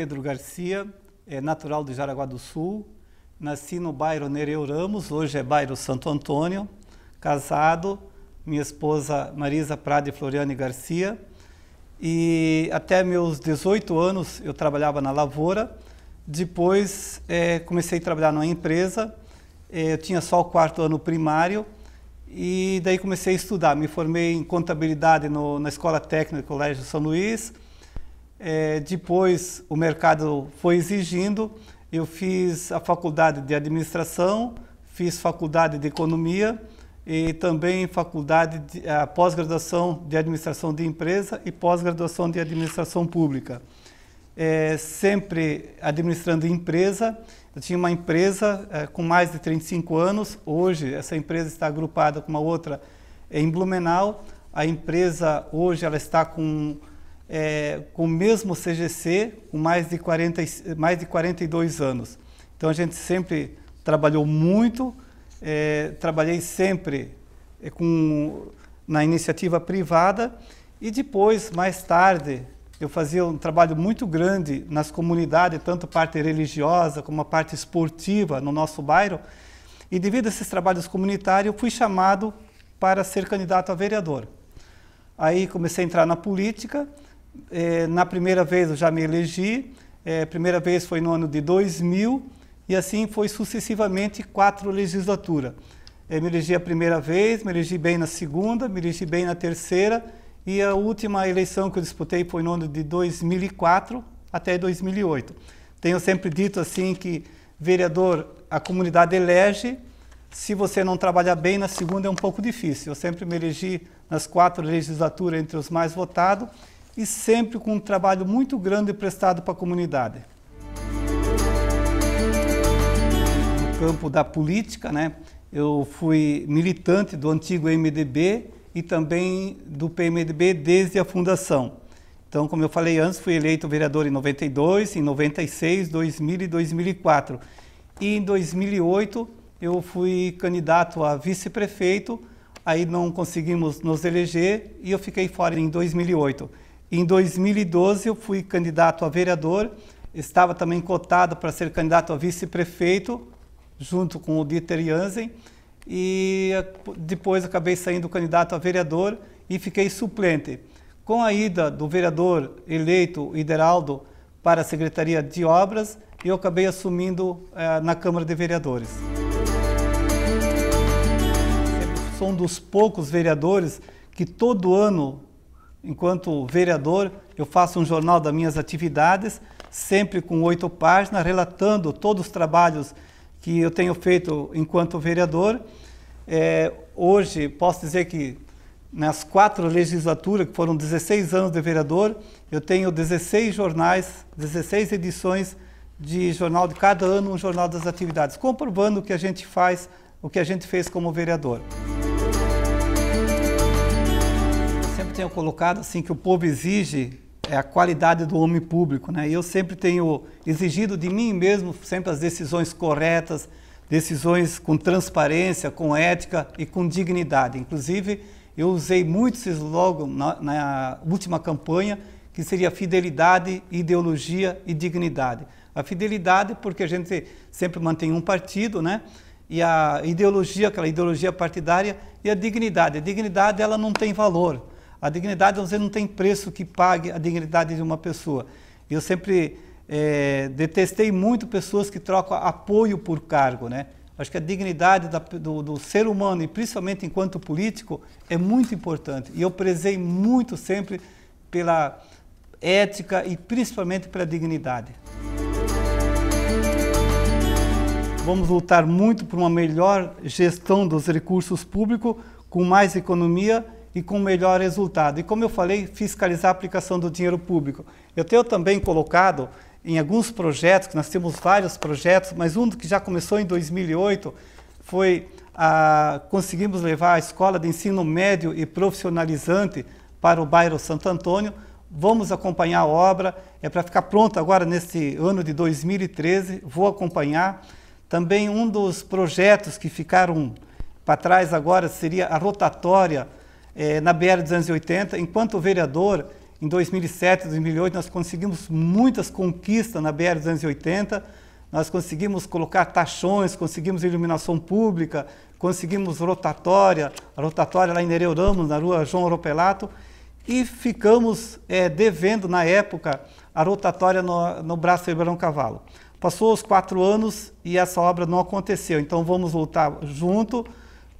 Pedro Garcia, é natural de Jaraguá do Sul, nasci no bairro Nereu Ramos, hoje é bairro Santo Antônio, casado, minha esposa Marisa Prade Floriane Garcia. E até meus 18 anos eu trabalhava na lavoura, depois é, comecei a trabalhar numa empresa, é, eu tinha só o quarto ano primário, e daí comecei a estudar. Me formei em contabilidade no, na Escola Técnica do Colégio São Luís, é, depois o mercado foi exigindo, eu fiz a faculdade de administração, fiz faculdade de economia e também faculdade de, a pós-graduação de administração de empresa e pós-graduação de administração pública. É, sempre administrando empresa, eu tinha uma empresa é, com mais de 35 anos, hoje essa empresa está agrupada com uma outra em Blumenau, a empresa hoje ela está com é, com o mesmo CGC com mais de, 40, mais de 42 anos. Então a gente sempre trabalhou muito, é, trabalhei sempre é, com, na iniciativa privada e depois, mais tarde, eu fazia um trabalho muito grande nas comunidades, tanto parte religiosa como a parte esportiva no nosso bairro. E devido a esses trabalhos comunitários, eu fui chamado para ser candidato a vereador. Aí comecei a entrar na política é, na primeira vez eu já me elegi, é, primeira vez foi no ano de 2000 e assim foi sucessivamente quatro legislaturas. É, eh, me elegi a primeira vez, me elegi bem na segunda, me elegi bem na terceira e a última eleição que eu disputei foi no ano de 2004 até 2008. Tenho sempre dito assim que vereador a comunidade elege, se você não trabalhar bem na segunda é um pouco difícil. Eu sempre me elegi nas quatro legislaturas entre os mais votados e sempre com um trabalho muito grande prestado para a comunidade. No campo da política, né, eu fui militante do antigo MDB e também do PMDB desde a fundação. Então, como eu falei antes, fui eleito vereador em 92, em 96, 2000 e 2004. E em 2008 eu fui candidato a vice-prefeito, aí não conseguimos nos eleger e eu fiquei fora em 2008. Em 2012 eu fui candidato a vereador, estava também cotado para ser candidato a vice-prefeito, junto com o Dieter Jansen, e eh, depois acabei saindo candidato a vereador e fiquei suplente. Com a ida do vereador eleito Ideraldo para a Secretaria de Obras, eu acabei assumindo eh, na Câmara de Vereadores. Sou um dos poucos vereadores que todo ano enquanto vereador, eu faço um jornal das minhas atividades, sempre com oito páginas, relatando todos os trabalhos que eu tenho feito enquanto vereador. É, hoje, posso dizer que nas quatro legislaturas, que foram 16 anos de vereador, eu tenho 16 jornais, 16 edições de jornal de cada ano, um jornal das atividades, comprovando o que a gente faz, o que a gente fez como vereador. tenho colocado assim que o povo exige é a qualidade do homem público, né? eu sempre tenho exigido de mim mesmo sempre as decisões corretas, decisões com transparência, com ética e com dignidade. Inclusive, eu usei muito slogans na, na última campanha, que seria fidelidade, ideologia e dignidade. A fidelidade porque a gente sempre mantém um partido, né? E a ideologia, aquela ideologia partidária, e a dignidade. A dignidade ela não tem valor a dignidade, você não tem preço que pague a dignidade de uma pessoa. Eu sempre é, detestei muito pessoas que trocam apoio por cargo, né? Acho que a dignidade da, do, do, ser humano, e principalmente enquanto político, é muito importante. E eu prezei muito sempre pela ética e principalmente pela dignidade. Vamos lutar muito por uma melhor gestão dos recursos públicos, com mais economia e com melhor resultado. E como eu falei, fiscalizar a aplicação do dinheiro público. Eu tenho também colocado em alguns projetos, que nós temos vários projetos, mas um que já começou em 2008 foi a, ah, conseguimos levar a escola de ensino médio e profissionalizante para o bairro Santo Antônio. Vamos acompanhar a obra, é para ficar pronto agora nesse ano de 2013, vou acompanhar. Também um dos projetos que ficaram para trás agora seria a rotatória é, na BR-280, enquanto vereador, em 2007, 2008, nós conseguimos muitas conquistas na BR-280, nós conseguimos colocar taxões, conseguimos iluminação pública, conseguimos rotatória, a rotatória lá em Nereu Ramos, na rua João Ropelato, e ficamos é, devendo, na época, a rotatória no, no braço Ribeirão Cavalo. Passou os quatro anos e essa obra não aconteceu, então vamos lutar junto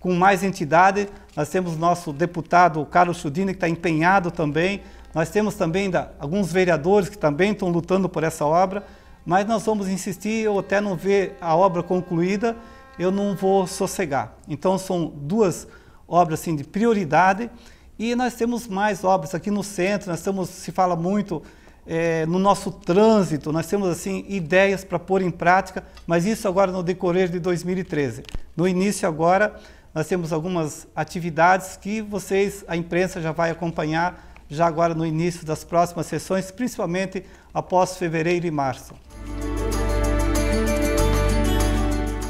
com mais entidade. Nós temos nosso deputado Carlos Chudini, que está empenhado também. Nós temos também alguns vereadores que também estão lutando por essa obra. Mas nós vamos insistir, eu até não ver a obra concluída, eu não vou sossegar. Então são duas obras assim, de prioridade. E nós temos mais obras aqui no centro, nós temos, se fala muito é, no nosso trânsito, nós temos assim ideias para pôr em prática, mas isso agora no decorrer de 2013. No início agora, nós temos algumas atividades que vocês, a imprensa já vai acompanhar já agora no início das próximas sessões, principalmente após fevereiro e março.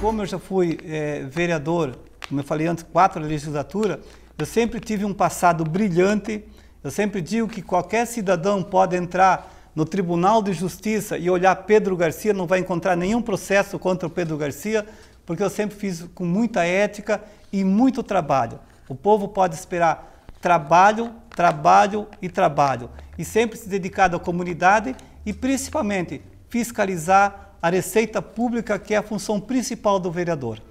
Como eu já fui é, vereador, como eu falei antes, quatro legislaturas, eu sempre tive um passado brilhante. Eu sempre digo que qualquer cidadão pode entrar no Tribunal de Justiça e olhar Pedro Garcia, não vai encontrar nenhum processo contra o Pedro Garcia, porque eu sempre fiz com muita ética e muito trabalho. O povo pode esperar trabalho, trabalho e trabalho, e sempre se dedicado à comunidade e principalmente fiscalizar a receita pública, que é a função principal do vereador.